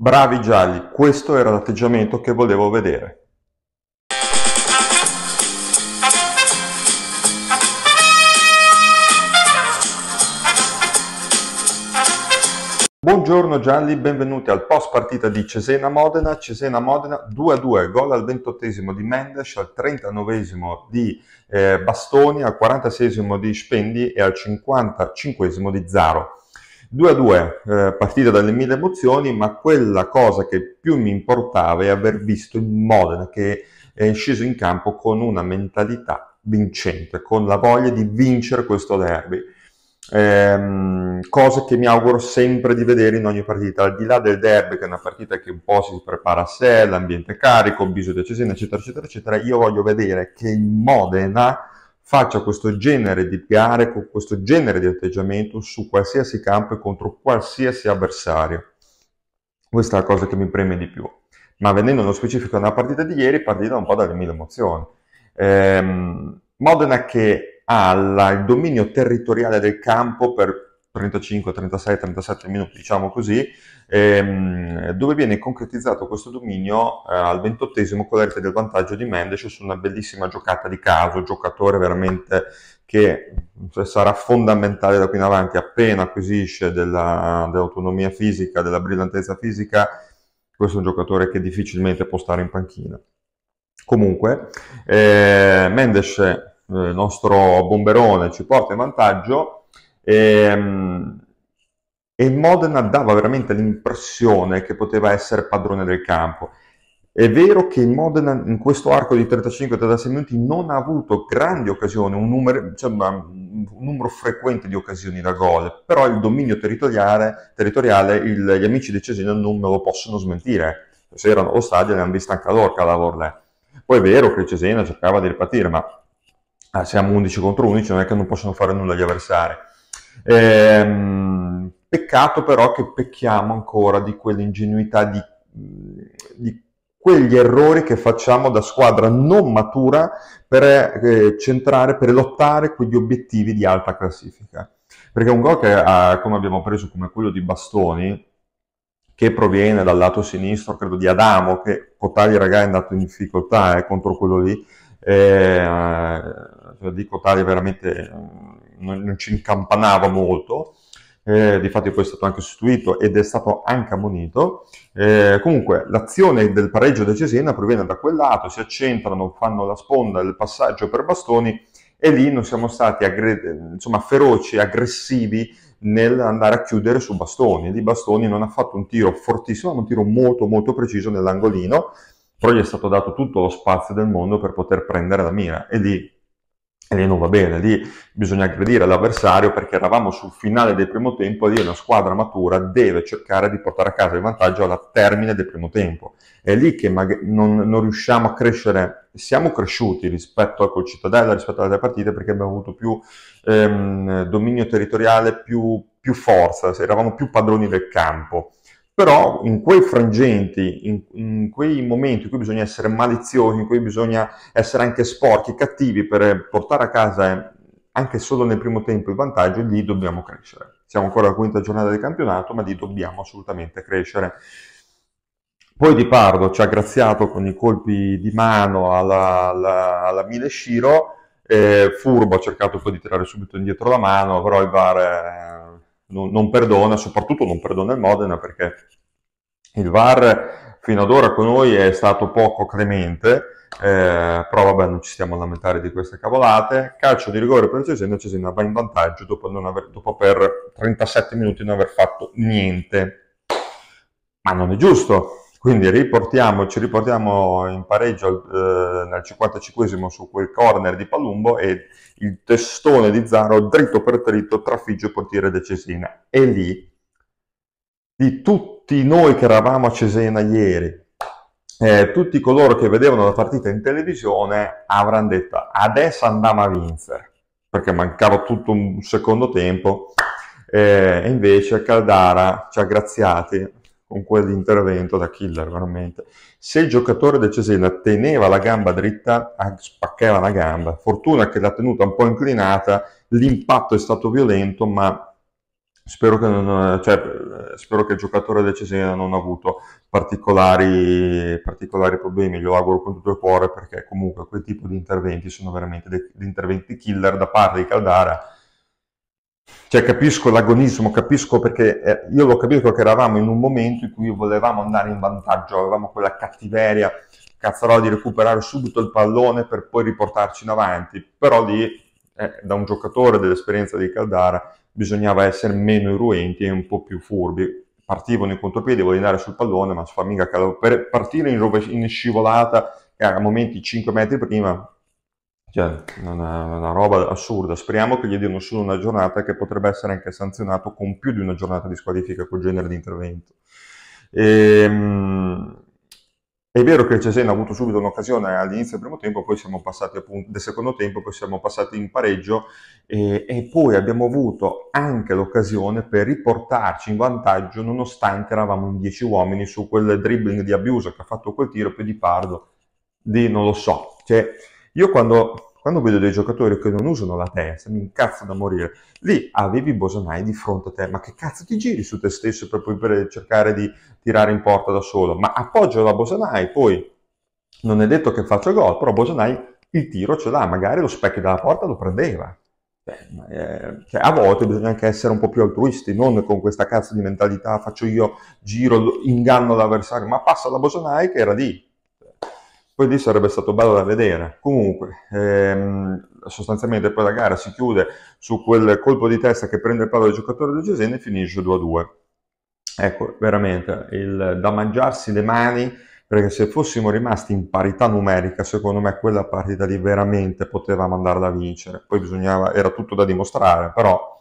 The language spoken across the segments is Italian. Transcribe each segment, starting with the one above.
Bravi gialli, questo era l'atteggiamento che volevo vedere. Buongiorno gialli, benvenuti al post partita di Cesena-Modena. Cesena-Modena 2-2, gol al 28 di Mendes, al 39 di eh, Bastoni, al 46 di Spendi e al 55 di Zaro. 2 a 2, eh, partita dalle mille emozioni, ma quella cosa che più mi importava è aver visto il Modena che è sceso in campo con una mentalità vincente, con la voglia di vincere questo derby. Eh, cosa che mi auguro sempre di vedere in ogni partita, al di là del derby, che è una partita che un po' si prepara a sé, l'ambiente carico, bisogno di Cesena, eccetera, eccetera, eccetera. Io voglio vedere che il Modena faccia questo genere di gare con questo genere di atteggiamento su qualsiasi campo e contro qualsiasi avversario. Questa è la cosa che mi preme di più. Ma venendo nello specifico alla partita di ieri, partita un po' dalle mille emozioni. Ehm, Modena che ha la, il dominio territoriale del campo per 35, 36, 37 minuti, diciamo così, ehm, dove viene concretizzato questo dominio eh, al ventottesimo con la rete del vantaggio di Mendes su una bellissima giocata di caso, giocatore veramente che cioè, sarà fondamentale da qui in avanti, appena acquisisce della, dell'autonomia fisica, della brillantezza fisica, questo è un giocatore che difficilmente può stare in panchina. Comunque, eh, Mendes, eh, il eh, nostro bomberone, ci porta in vantaggio Ehm, e, e il Modena dava veramente l'impressione che poteva essere padrone del campo. È vero che il Modena in questo arco di 35-36 minuti non ha avuto grandi occasioni, un numero, cioè un numero frequente di occasioni da gol, però il dominio territoriale, territoriale il, gli amici di Cesena non me lo possono smentire. Se erano allo stadio ne hanno vista anche loro Calavorlè. Poi è vero che Cesena cercava di ripartire, ma ah, siamo 11 contro 11, non è che non possono fare nulla gli avversari. Eh, peccato però che pecchiamo ancora di quell'ingenuità, di, di quegli errori che facciamo da squadra non matura per eh, centrare, per lottare quegli obiettivi di alta classifica. Perché un gol che, ha, ah, come abbiamo preso, come quello di Bastoni, che proviene dal lato sinistro, credo di Adamo, che Cotagli ragazzi è andato in difficoltà eh, contro quello lì, eh, cioè, di Cotagli veramente non, non ci incampanava molto, eh, difatti poi è stato anche sostituito ed è stato anche ammonito. Eh, comunque l'azione del pareggio del Cesena proviene da quel lato, si accentrano, fanno la sponda del passaggio per bastoni e lì non siamo stati aggre- insomma, feroci, aggressivi nell'andare a chiudere su Bastoni. Di Bastoni non ha fatto un tiro fortissimo, ma un tiro molto molto preciso nell'angolino, però gli è stato dato tutto lo spazio del mondo per poter prendere la mira e lì e lì non va bene, lì bisogna aggredire l'avversario perché eravamo sul finale del primo tempo e lì una squadra matura deve cercare di portare a casa il vantaggio alla termine del primo tempo. È lì che non, non riusciamo a crescere, siamo cresciuti rispetto al Cittadella, rispetto alle altre partite perché abbiamo avuto più ehm, dominio territoriale, più, più forza, eravamo più padroni del campo però in quei frangenti, in, in, quei momenti in cui bisogna essere maliziosi, in cui bisogna essere anche sporchi, cattivi per portare a casa eh, anche solo nel primo tempo il vantaggio, lì dobbiamo crescere. Siamo ancora alla quinta giornata del campionato, ma lì dobbiamo assolutamente crescere. Poi Di Pardo ci ha graziato con i colpi di mano alla, alla, alla Mile Shiro, eh, Furbo ha cercato poi di tirare subito indietro la mano, però il VAR... Eh, non, non perdona, soprattutto non perdona il Modena perché il VAR fino ad ora con noi è stato poco cremente, eh, però vabbè non ci stiamo a lamentare di queste cavolate. Calcio di rigore per il Cesena, Cesena va in vantaggio dopo, aver, dopo per 37 minuti non aver fatto niente. Ma non è giusto, quindi riportiamo, ci riportiamo in pareggio eh, nel 55 su quel corner di Palumbo e il testone di Zaro dritto per dritto trafigge il portiere di Cesena. E lì, di tutti noi che eravamo a Cesena ieri, eh, tutti coloro che vedevano la partita in televisione avranno detto adesso andiamo a vincere, perché mancava tutto un secondo tempo. Eh, invece Caldara ci ha graziati con quell'intervento da killer veramente. Se il giocatore del Cesena teneva la gamba dritta, ah, spaccava la gamba. Fortuna che l'ha tenuta un po' inclinata, l'impatto è stato violento, ma spero che, non, cioè, spero che il giocatore del Cesena non ha avuto particolari, particolari, problemi. Lo auguro con tutto il cuore perché comunque quel tipo di interventi sono veramente degli interventi killer da parte di Caldara cioè capisco l'agonismo, capisco perché eh, io lo capisco che eravamo in un momento in cui volevamo andare in vantaggio, avevamo quella cattiveria, cazzarò di recuperare subito il pallone per poi riportarci in avanti, però lì eh, da un giocatore dell'esperienza di Caldara bisognava essere meno irruenti e un po' più furbi. Partivano in contropiede, volevo andare sul pallone, ma sua amica per partire in, in scivolata a momenti 5 metri prima cioè, una, una roba assurda. Speriamo che gli diano solo una giornata che potrebbe essere anche sanzionato con più di una giornata di squalifica quel genere di intervento. E, ehm, è vero che il Cesena ha avuto subito un'occasione all'inizio del primo tempo, poi siamo passati appunto del secondo tempo, poi siamo passati in pareggio e, e poi abbiamo avuto anche l'occasione per riportarci in vantaggio nonostante eravamo in 10 uomini su quel dribbling di abuso che ha fatto quel tiro più di Pardo, di non lo so. Cioè, io quando quando vedo dei giocatori che non usano la testa, mi incazzo da morire. Lì avevi Bosanai di fronte a te, ma che cazzo ti giri su te stesso per, poi, per cercare di tirare in porta da solo? Ma appoggio la Bosanai, poi non è detto che faccia gol, però Bosanai il tiro ce l'ha, magari lo specchio della porta lo prendeva. Beh, cioè, cioè, a volte bisogna anche essere un po' più altruisti, non con questa cazzo di mentalità faccio io, giro, inganno l'avversario, ma passa la Bosanai che era lì, poi lì sarebbe stato bello da vedere. Comunque, ehm, sostanzialmente poi la gara si chiude su quel colpo di testa che prende il palo del giocatore del Gesena e finisce 2-2. Ecco, veramente, il, da mangiarsi le mani, perché se fossimo rimasti in parità numerica, secondo me quella partita lì veramente potevamo andarla a vincere. Poi bisognava, era tutto da dimostrare, però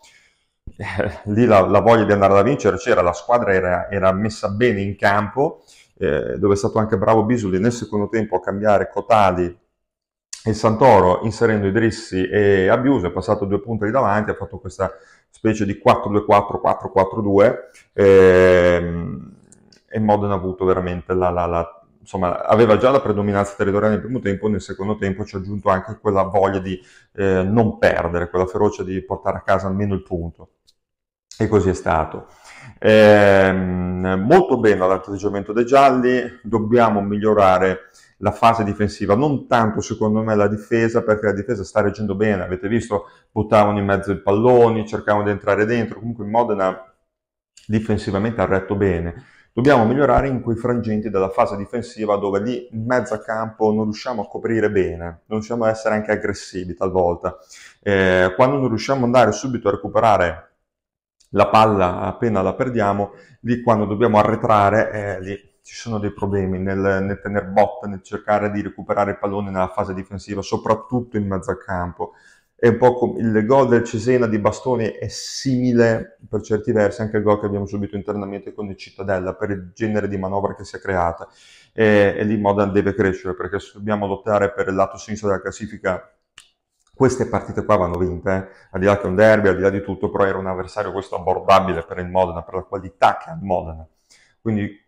eh, lì la, la, voglia di andarla a vincere c'era, la squadra era, era messa bene in campo eh, dove è stato anche bravo Bisuli nel secondo tempo a cambiare Cotali e Santoro inserendo Idrissi e Abiuso, è passato due punti lì davanti, ha fatto questa specie di 4-2-4, 4-4-2 ehm, e Modena ha avuto veramente la, la, la, insomma aveva già la predominanza territoriale nel primo tempo, nel secondo tempo ci ha aggiunto anche quella voglia di eh, non perdere, quella ferocia di portare a casa almeno il punto e così è stato. Ehm, molto bene l'atteggiamento dei gialli, dobbiamo migliorare la fase difensiva, non tanto secondo me la difesa, perché la difesa sta reggendo bene, avete visto, buttavano in mezzo i palloni, cercavano di entrare dentro, comunque in Modena difensivamente ha retto bene. Dobbiamo migliorare in quei frangenti della fase difensiva dove lì in mezzo a campo non riusciamo a coprire bene, non riusciamo ad essere anche aggressivi talvolta. Eh, quando non riusciamo ad andare subito a recuperare la palla appena la perdiamo, lì quando dobbiamo arretrare, eh, lì ci sono dei problemi nel, nel tenere botta, nel cercare di recuperare il pallone nella fase difensiva, soprattutto in mezzo a campo. È un po' come il gol del Cesena di Bastoni è simile per certi versi anche al gol che abbiamo subito internamente con il Cittadella per il genere di manovra che si è creata e, e lì Modena deve crescere perché se dobbiamo lottare per il lato sinistro della classifica queste partite qua vanno vinte, eh. al di là che è un derby, al di là di tutto, però era un avversario questo abbordabile per il Modena, per la qualità che ha il Modena. Quindi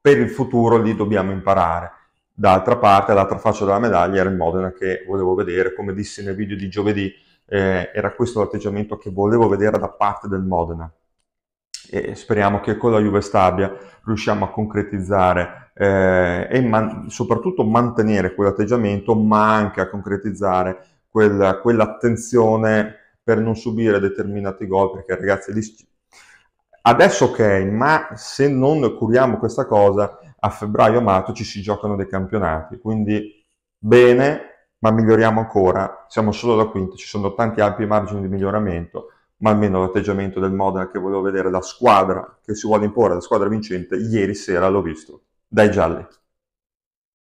per il futuro lì dobbiamo imparare. D'altra parte, l'altra faccia della medaglia era il Modena che volevo vedere, come dissi nel video di giovedì, eh, era questo l'atteggiamento che volevo vedere da parte del Modena. E speriamo che con la Juve Stabia riusciamo a concretizzare eh, e man- soprattutto mantenere quell'atteggiamento, ma anche a concretizzare quella, quell'attenzione per non subire determinati gol, perché ragazzi lì... Adesso ok, ma se non curiamo questa cosa, a febbraio-marzo ci si giocano dei campionati, quindi bene, ma miglioriamo ancora, siamo solo da quinto, ci sono tanti ampi margini di miglioramento, ma almeno l'atteggiamento del Modena che volevo vedere, la squadra che si vuole imporre, la squadra vincente, ieri sera l'ho visto, dai gialli.